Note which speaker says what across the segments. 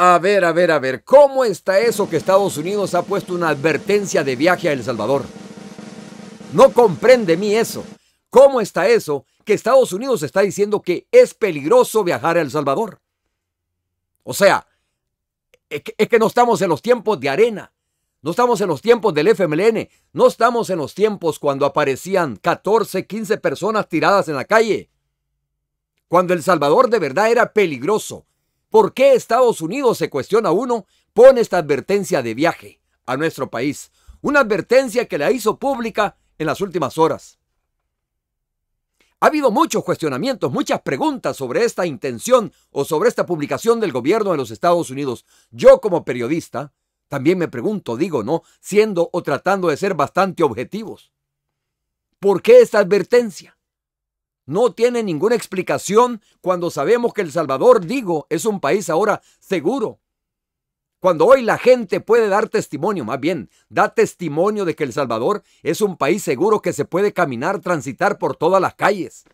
Speaker 1: A ver, a ver, a ver, ¿cómo está eso que Estados Unidos ha puesto una advertencia de viaje a El Salvador? No comprende mí eso. ¿Cómo está eso que Estados Unidos está diciendo que es peligroso viajar a El Salvador? O sea, es que, es que no estamos en los tiempos de arena. No estamos en los tiempos del FMLN. No estamos en los tiempos cuando aparecían 14, 15 personas tiradas en la calle. Cuando El Salvador de verdad era peligroso. ¿Por qué Estados Unidos, se cuestiona uno, pone esta advertencia de viaje a nuestro país? Una advertencia que la hizo pública en las últimas horas. Ha habido muchos cuestionamientos, muchas preguntas sobre esta intención o sobre esta publicación del gobierno de los Estados Unidos. Yo como periodista también me pregunto, digo, ¿no? Siendo o tratando de ser bastante objetivos. ¿Por qué esta advertencia? no tiene ninguna explicación cuando sabemos que El Salvador, digo, es un país ahora seguro. Cuando hoy la gente puede dar testimonio, más bien, da testimonio de que El Salvador es un país seguro que se puede caminar, transitar por todas las calles.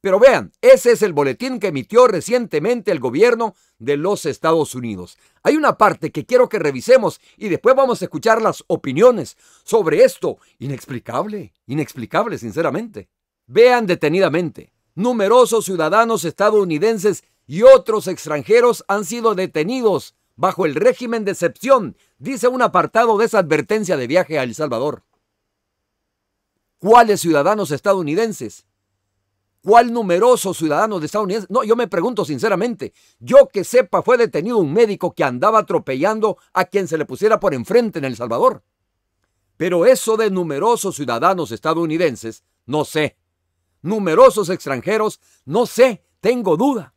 Speaker 1: Pero vean, ese es el boletín que emitió recientemente el gobierno de los Estados Unidos. Hay una parte que quiero que revisemos y después vamos a escuchar las opiniones sobre esto. Inexplicable, inexplicable, sinceramente. Vean detenidamente. Numerosos ciudadanos estadounidenses y otros extranjeros han sido detenidos bajo el régimen de excepción, dice un apartado de esa advertencia de viaje a El Salvador. ¿Cuáles ciudadanos estadounidenses? ¿Cuál numeroso ciudadano de Estados Unidos? No, yo me pregunto sinceramente. Yo que sepa, fue detenido un médico que andaba atropellando a quien se le pusiera por enfrente en El Salvador. Pero eso de numerosos ciudadanos estadounidenses, no sé numerosos extranjeros, no sé, tengo duda.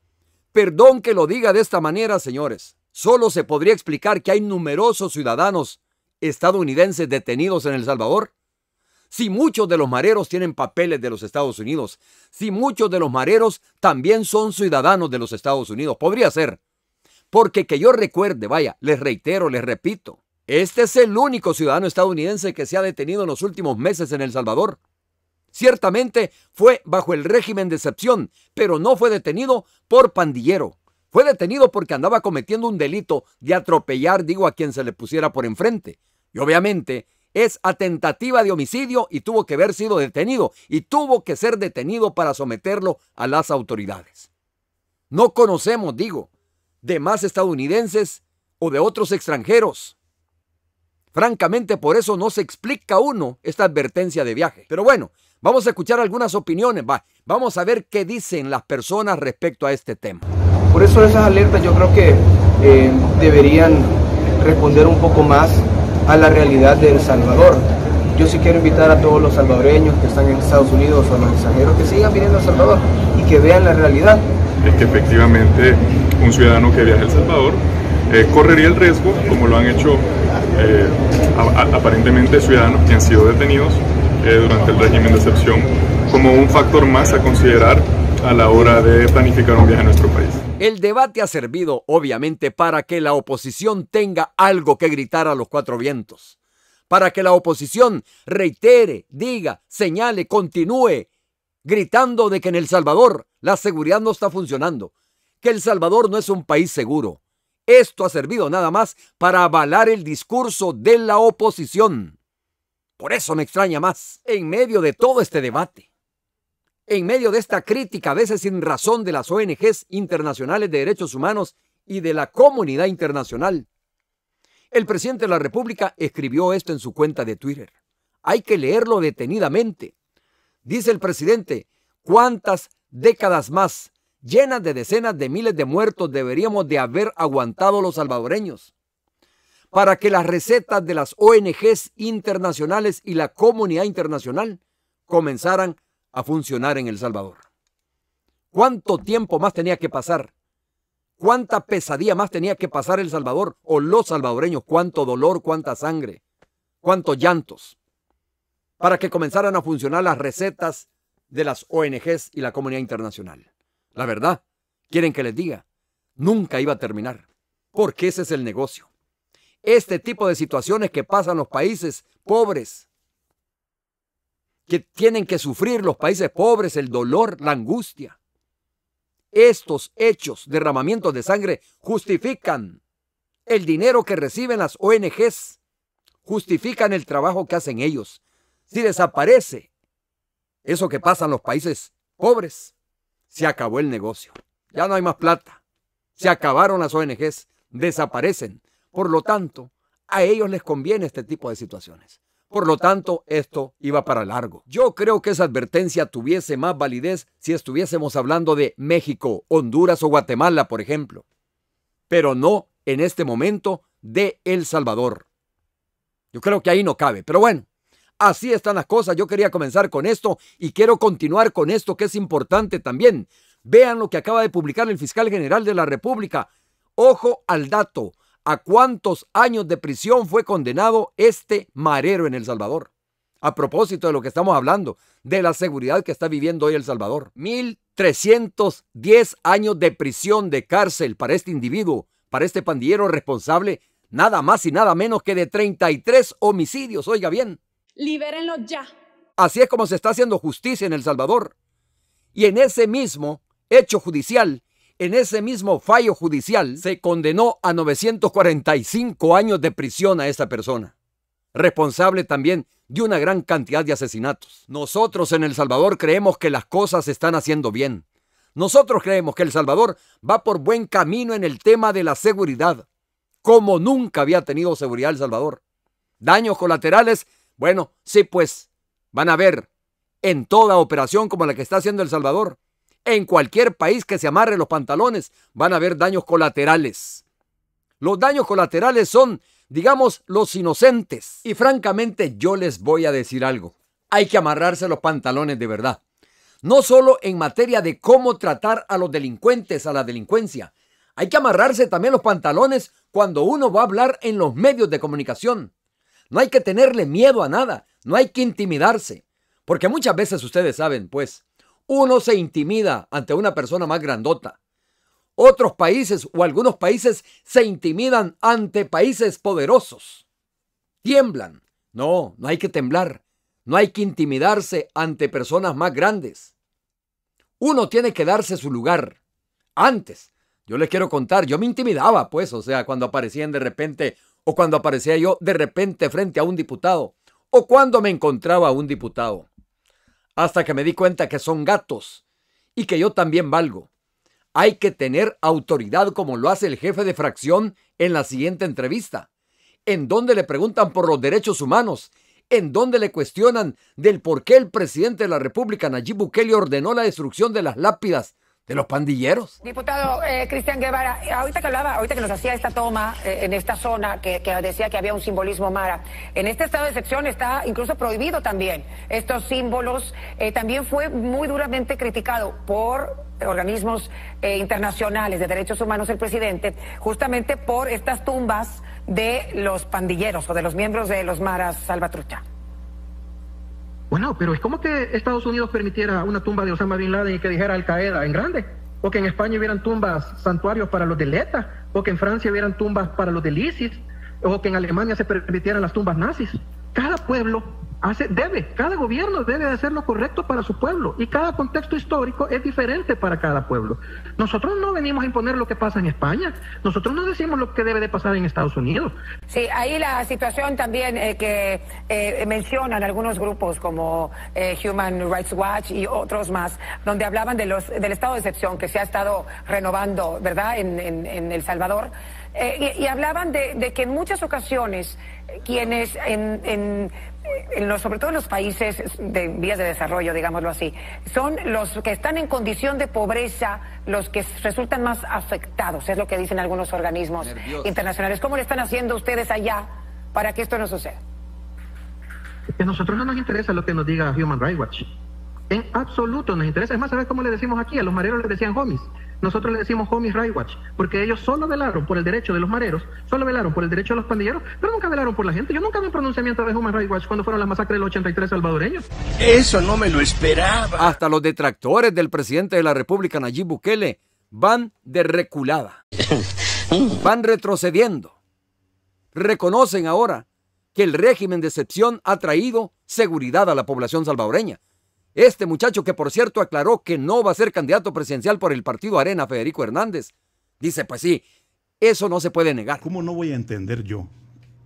Speaker 1: Perdón que lo diga de esta manera, señores. Solo se podría explicar que hay numerosos ciudadanos estadounidenses detenidos en El Salvador. Si muchos de los mareros tienen papeles de los Estados Unidos, si muchos de los mareros también son ciudadanos de los Estados Unidos, podría ser. Porque que yo recuerde, vaya, les reitero, les repito, este es el único ciudadano estadounidense que se ha detenido en los últimos meses en El Salvador. Ciertamente fue bajo el régimen de excepción, pero no fue detenido por pandillero. Fue detenido porque andaba cometiendo un delito de atropellar, digo, a quien se le pusiera por enfrente. Y obviamente es a tentativa de homicidio y tuvo que haber sido detenido y tuvo que ser detenido para someterlo a las autoridades. No conocemos, digo, de más estadounidenses o de otros extranjeros. Francamente, por eso no se explica uno esta advertencia de viaje. Pero bueno, Vamos a escuchar algunas opiniones, vamos a ver qué dicen las personas respecto a este tema. Por eso esas
Speaker 2: alertas yo creo que eh, deberían responder un poco más a la realidad de El Salvador. Yo sí quiero invitar a todos los salvadoreños que están en Estados Unidos o los extranjeros que sigan viniendo a El Salvador y que vean la realidad.
Speaker 3: Es que efectivamente un ciudadano que viaja a El Salvador eh, correría el riesgo, como lo han hecho eh, aparentemente ciudadanos que han sido detenidos eh, durante el régimen de excepción como un factor más a considerar a la hora de planificar un viaje a nuestro país.
Speaker 1: El debate ha servido obviamente para que la oposición tenga algo que gritar a los cuatro vientos, para que la oposición reitere, diga, señale, continúe gritando de que en El Salvador la seguridad no está funcionando, que El Salvador no es un país seguro. Esto ha servido nada más para avalar el discurso de la oposición. Por eso me extraña más, en medio de todo este debate, en medio de esta crítica a veces sin razón de las ONGs internacionales de derechos humanos y de la comunidad internacional, el presidente de la República escribió esto en su cuenta de Twitter. Hay que leerlo detenidamente. Dice el presidente, ¿cuántas décadas más llenas de decenas de miles de muertos deberíamos de haber aguantado los salvadoreños? para que las recetas de las ONGs internacionales y la comunidad internacional comenzaran a funcionar en El Salvador. ¿Cuánto tiempo más tenía que pasar? ¿Cuánta pesadilla más tenía que pasar El Salvador o los salvadoreños? ¿Cuánto dolor, cuánta sangre, cuántos llantos? Para que comenzaran a funcionar las recetas de las ONGs y la comunidad internacional. La verdad, quieren que les diga, nunca iba a terminar, porque ese es el negocio este tipo de situaciones que pasan los países pobres, que tienen que sufrir los países pobres, el dolor, la angustia. Estos hechos, derramamientos de sangre, justifican el dinero que reciben las ONGs, justifican el trabajo que hacen ellos. Si desaparece eso que pasa en los países pobres, se acabó el negocio. Ya no hay más plata. Se acabaron las ONGs, desaparecen. Por lo tanto, a ellos les conviene este tipo de situaciones. Por lo tanto, esto iba para largo. Yo creo que esa advertencia tuviese más validez si estuviésemos hablando de México, Honduras o Guatemala, por ejemplo. Pero no, en este momento, de El Salvador. Yo creo que ahí no cabe. Pero bueno, así están las cosas. Yo quería comenzar con esto y quiero continuar con esto que es importante también. Vean lo que acaba de publicar el fiscal general de la República. Ojo al dato a cuántos años de prisión fue condenado este marero en El Salvador. A propósito de lo que estamos hablando, de la seguridad que está viviendo hoy El Salvador. 1.310 años de prisión de cárcel para este individuo, para este pandillero responsable, nada más y nada menos que de 33 homicidios, oiga bien.
Speaker 4: Libérenlo ya.
Speaker 1: Así es como se está haciendo justicia en El Salvador. Y en ese mismo hecho judicial, en ese mismo fallo judicial se condenó a 945 años de prisión a esta persona, responsable también de una gran cantidad de asesinatos. Nosotros en El Salvador creemos que las cosas se están haciendo bien. Nosotros creemos que El Salvador va por buen camino en el tema de la seguridad, como nunca había tenido seguridad El Salvador. Daños colaterales, bueno, sí pues, van a ver en toda operación como la que está haciendo El Salvador. En cualquier país que se amarre los pantalones van a haber daños colaterales. Los daños colaterales son, digamos, los inocentes. Y francamente yo les voy a decir algo. Hay que amarrarse los pantalones de verdad. No solo en materia de cómo tratar a los delincuentes, a la delincuencia. Hay que amarrarse también los pantalones cuando uno va a hablar en los medios de comunicación. No hay que tenerle miedo a nada, no hay que intimidarse. Porque muchas veces ustedes saben, pues, uno se intimida ante una persona más grandota. Otros países o algunos países se intimidan ante países poderosos. Tiemblan. No, no hay que temblar. No hay que intimidarse ante personas más grandes. Uno tiene que darse su lugar. Antes, yo les quiero contar, yo me intimidaba, pues, o sea, cuando aparecían de repente, o cuando aparecía yo de repente frente a un diputado, o cuando me encontraba un diputado hasta que me di cuenta que son gatos y que yo también valgo. Hay que tener autoridad como lo hace el jefe de fracción en la siguiente entrevista, en donde le preguntan por los derechos humanos, en donde le cuestionan del por qué el presidente de la República, Nayib Bukele, ordenó la destrucción de las lápidas de los pandilleros.
Speaker 5: Diputado eh, Cristian Guevara, eh, ahorita que hablaba, ahorita que nos hacía esta toma eh, en esta zona que, decía que había un simbolismo mara, en este estado de excepción está incluso prohibido también estos símbolos. también fue muy duramente criticado por organismos internacionales de derechos humanos el presidente, justamente por estas tumbas de los pandilleros o de los miembros de los maras salvatrucha.
Speaker 3: Bueno, pero es como que Estados Unidos permitiera una tumba de Osama Bin Laden y que dijera Al Qaeda en grande, o que en España hubieran tumbas, santuarios para los de Leta? o que en Francia hubieran tumbas para los del ISIS, o que en Alemania se permitieran las tumbas nazis. Cada pueblo hace, debe, cada gobierno debe hacer lo correcto para su pueblo y cada contexto histórico es diferente para cada pueblo. Nosotros no venimos a imponer lo que pasa en España, nosotros no decimos lo que debe de pasar en Estados Unidos.
Speaker 5: Sí, ahí la situación también eh, que eh, mencionan algunos grupos como eh, Human Rights Watch y otros más, donde hablaban de los, del estado de excepción que se ha estado renovando, ¿verdad?, en, en, El Salvador. Y, hablaban de, que en muchas ocasiones quienes en sobre todo en los países de vías de desarrollo, digámoslo así, son los que están en condición de pobreza los que resultan más afectados, es lo que dicen algunos organismos internacionales. ¿Cómo le están haciendo ustedes allá para que esto no suceda?
Speaker 3: a nosotros no nos interesa lo que nos diga Human Rights Watch. En absoluto nos interesa. Es más, ¿sabes cómo le decimos aquí? A los mareros les decían homies. Nosotros le decimos homies right watch, porque ellos solo velaron por el derecho de los mareros, solo velaron por el derecho de los pandilleros, pero nunca velaron por la gente. Yo nunca vi un pronunciamiento de Human right Watch cuando fueron las masacres del 83 salvadoreños.
Speaker 2: Eso no me lo esperaba. Hasta
Speaker 1: los detractores del presidente de la República, Nayib Bukele, van de reculada. van retrocediendo. Reconocen ahora que el régimen de excepción ha traído seguridad a la población salvadoreña. Este muchacho que por cierto aclaró que no va a ser candidato presidencial por el partido Arena, Federico Hernández, dice, pues sí,
Speaker 3: eso no se puede negar. ¿Cómo no voy a entender yo,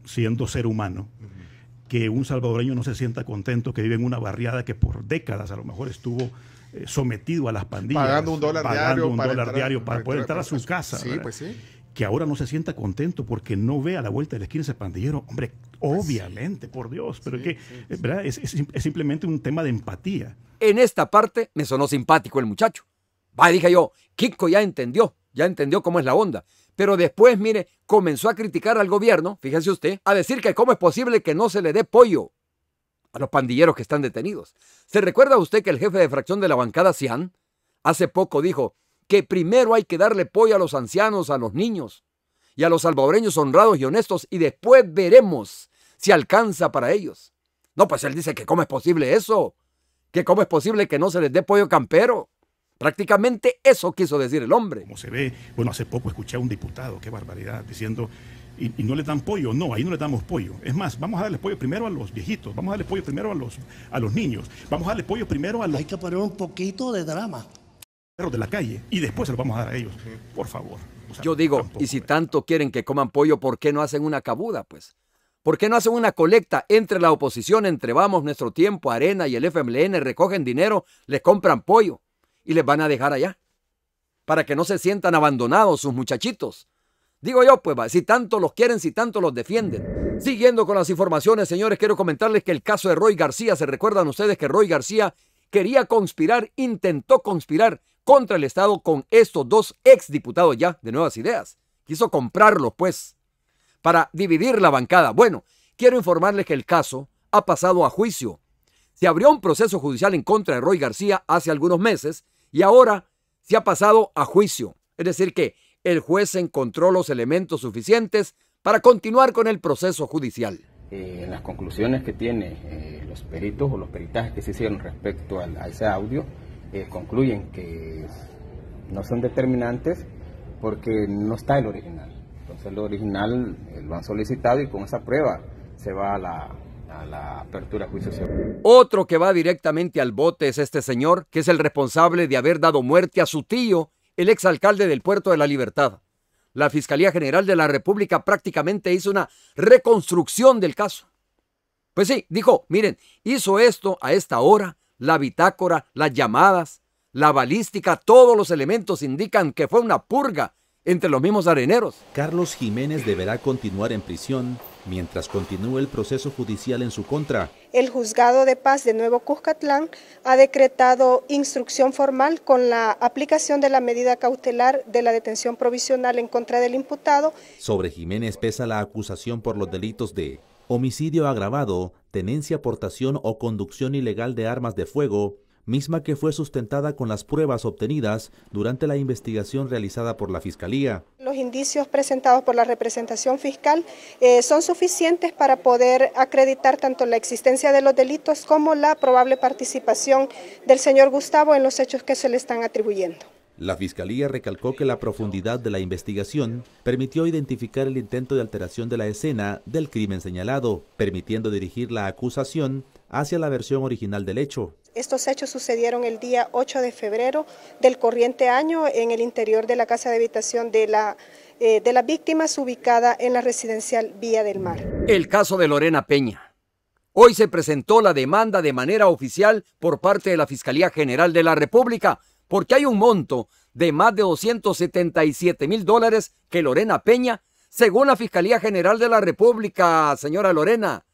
Speaker 3: siendo ser humano, que un salvadoreño no se sienta contento que vive en una barriada que por décadas a lo mejor estuvo eh, sometido a las pandillas. Pagando un dólar diario. para poder entrar a su casa. Sí, pues sí que ahora no se sienta contento porque no ve a la vuelta de la esquina ese pandillero, hombre, obviamente, por Dios, pero eh, es que, ¿verdad? Es, simplemente un tema de empatía. En esta parte
Speaker 1: me sonó simpático el muchacho. Va, dije yo, Kiko ya entendió, ya entendió cómo es la onda. Pero después, mire, comenzó a criticar al gobierno, fíjese usted, a decir que cómo es posible que no se le dé pollo a los pandilleros que están detenidos. ¿Se recuerda usted que el jefe de fracción de la bancada Cian hace poco dijo, que primero hay que darle pollo a los ancianos, a los niños y a los salvadoreños honrados y honestos y después veremos si alcanza para ellos. No, pues él dice que cómo es posible eso, que cómo es posible que no se les dé
Speaker 3: pollo campero. Prácticamente eso quiso decir el hombre. Como se ve, bueno, hace poco escuché a un diputado, qué barbaridad, diciendo, y, no le dan pollo, no, ahí no le damos pollo. Es más, vamos a darle pollo primero a los viejitos, vamos a darle pollo primero a los, a los niños, vamos a darle pollo primero a los... Hay que poner un poquito de drama de la calle y después se los vamos a dar a ellos. Por favor. Yo
Speaker 1: digo, y si tanto quieren que coman pollo, ¿por qué no hacen una cabuda, pues? ¿Por qué no hacen una colecta entre la oposición, entre Vamos, Nuestro Tiempo, Arena y el FMLN, recogen dinero, les compran pollo y les van a dejar allá? Para que no se sientan abandonados sus muchachitos. Digo yo, pues, si tanto los quieren, si tanto los defienden. Siguiendo con las informaciones, señores, quiero comentarles que el caso de Roy García, se recuerdan ustedes que Roy García quería conspirar, intentó conspirar contra el Estado con estos dos exdiputados ya de Nuevas Ideas. Quiso comprarlos, pues, para dividir la bancada. Bueno, quiero informarles que el caso ha pasado a juicio. Se abrió un proceso judicial en contra de Roy García hace algunos meses y ahora se ha pasado a juicio. Es decir, que el juez encontró los elementos suficientes para continuar con el proceso judicial.
Speaker 2: Eh, en las conclusiones que tiene eh, los peritos o los peritajes que se hicieron respecto a ese audio, eh, concluyen que no son determinantes porque no
Speaker 1: está el original. Entonces el original eh, lo han solicitado y con esa prueba se va a la, a la
Speaker 3: apertura juicio
Speaker 1: Otro que va directamente al bote es este señor, que es el responsable de haber dado muerte a su tío, el exalcalde del Puerto de la Libertad. La Fiscalía General de la República prácticamente hizo una reconstrucción del caso. Pues sí, dijo, miren, hizo esto a esta hora, la bitácora, las llamadas, la balística, todos los elementos indican que fue una purga entre los mismos
Speaker 3: areneros. Carlos Jiménez deberá continuar en prisión mientras continúe el proceso judicial en su contra.
Speaker 6: El juzgado de paz de Nuevo Cuscatlán ha decretado instrucción formal con la aplicación de la medida cautelar de la detención provisional en contra del imputado.
Speaker 3: Sobre Jiménez pesa la acusación por los delitos de homicidio agravado, tenencia, portación o conducción ilegal de armas de fuego, misma que fue sustentada con las pruebas obtenidas durante la investigación realizada por la Fiscalía.
Speaker 6: Los indicios presentados por la representación fiscal eh, son suficientes para poder acreditar tanto la existencia de los delitos como la probable participación del señor Gustavo en los hechos que se le están atribuyendo.
Speaker 3: La Fiscalía recalcó que la profundidad de la investigación permitió identificar el intento de alteración de la escena del crimen señalado, permitiendo dirigir la acusación hacia la versión original del hecho.
Speaker 6: Estos hechos sucedieron el día 8 de febrero del corriente año en el interior de la casa de habitación de la eh, de las víctimas ubicada en la residencial Vía del Mar.
Speaker 1: El caso de Lorena Peña. Hoy se presentó la demanda de manera oficial por parte de la Fiscalía General de la República porque hay un monto de más de 277 mil dólares que Lorena Peña, según la Fiscalía General de la República, señora Lorena,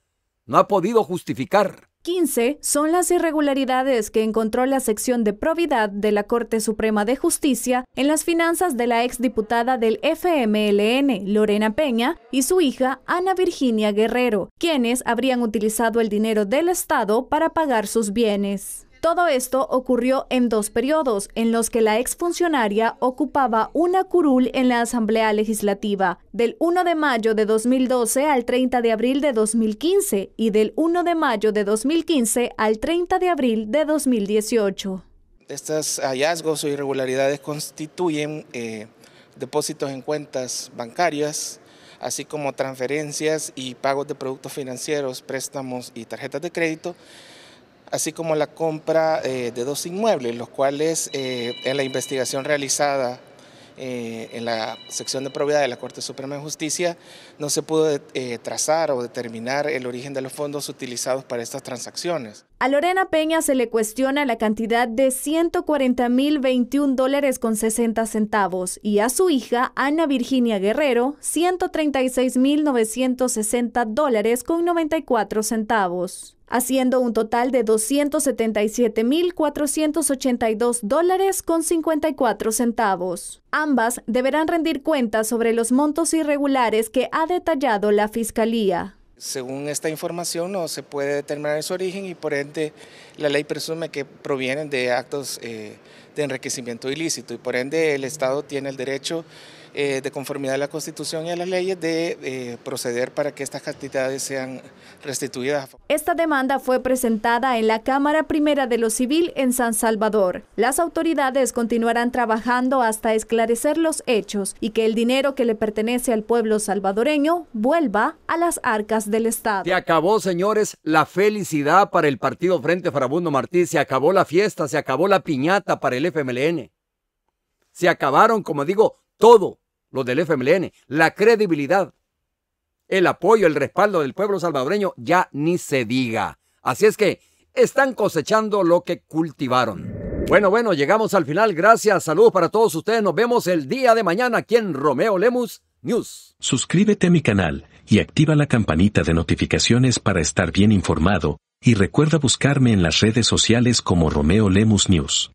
Speaker 1: no ha podido justificar.
Speaker 4: 15 son las irregularidades que encontró la sección de probidad de la Corte Suprema de Justicia en las finanzas de la exdiputada del FMLN, Lorena Peña, y su hija, Ana Virginia Guerrero, quienes habrían utilizado el dinero del Estado para pagar sus bienes. Todo esto ocurrió en dos periodos en los que la exfuncionaria ocupaba una curul en la Asamblea Legislativa, del 1 de mayo de 2012 al 30 de abril de 2015 y del 1 de mayo de 2015 al 30 de abril de 2018.
Speaker 2: Estos hallazgos o irregularidades constituyen eh, depósitos en cuentas bancarias, así como transferencias y pagos de productos financieros, préstamos y tarjetas de crédito así como la compra eh, de dos inmuebles, los cuales eh, en la investigación realizada eh, en la sección de propiedad de la Corte Suprema de Justicia no se pudo trazar o determinar el origen de los fondos utilizados para estas transacciones.
Speaker 4: A Lorena Peña se le cuestiona la cantidad de 140.021 dólares con 60 centavos y a su hija, Ana Virginia Guerrero, 136.960 dólares con 94 centavos haciendo un total de 277.482 dólares con 54 centavos. Ambas deberán rendir cuentas sobre los montos irregulares que ha detallado la Fiscalía.
Speaker 2: Según esta información no se puede determinar su origen y por ende la ley presume que provienen de actos eh, de enriquecimiento ilícito y por ende el Estado tiene el derecho eh, de conformidad a la Constitución y a las leyes, de eh, proceder para que estas cantidades sean restituidas.
Speaker 4: Esta demanda fue presentada en la Cámara Primera de lo Civil en San Salvador. Las autoridades continuarán trabajando hasta esclarecer los hechos y que el dinero que le pertenece al pueblo salvadoreño vuelva a las arcas del Estado. Se
Speaker 1: acabó, señores, la felicidad para el partido Frente Farabundo Martí. Se acabó la fiesta, se acabó la piñata para el FMLN. Se acabaron, como digo, todo los del FMLN, la credibilidad, el apoyo, el respaldo del pueblo salvadoreño, ya ni se diga. Así es que están cosechando lo que cultivaron. Bueno, bueno, llegamos al final. Gracias, saludos para todos ustedes. Nos vemos el día de mañana aquí en Romeo Lemus News.
Speaker 3: Suscríbete a mi canal y activa la campanita de notificaciones para
Speaker 2: estar bien informado. Y recuerda buscarme en las redes sociales como Romeo Lemus News.